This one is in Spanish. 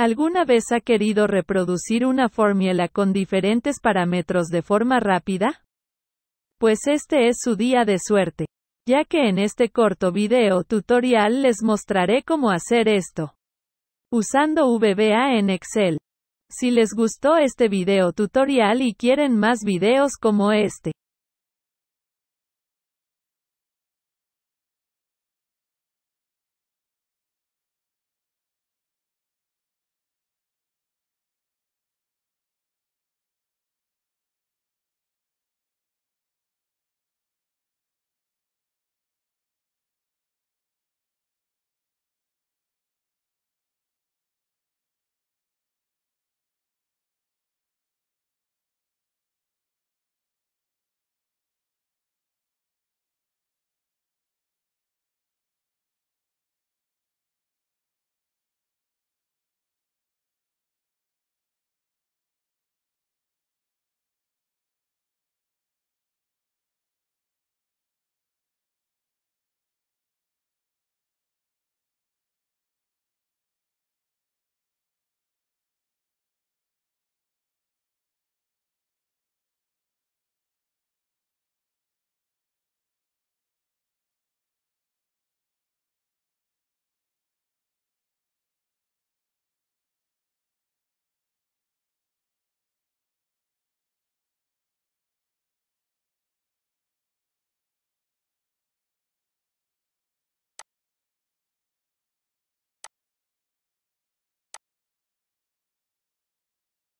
¿Alguna vez ha querido reproducir una fórmula con diferentes parámetros de forma rápida? Pues este es su día de suerte, ya que en este corto video tutorial les mostraré cómo hacer esto. Usando VBA en Excel. Si les gustó este video tutorial y quieren más videos como este,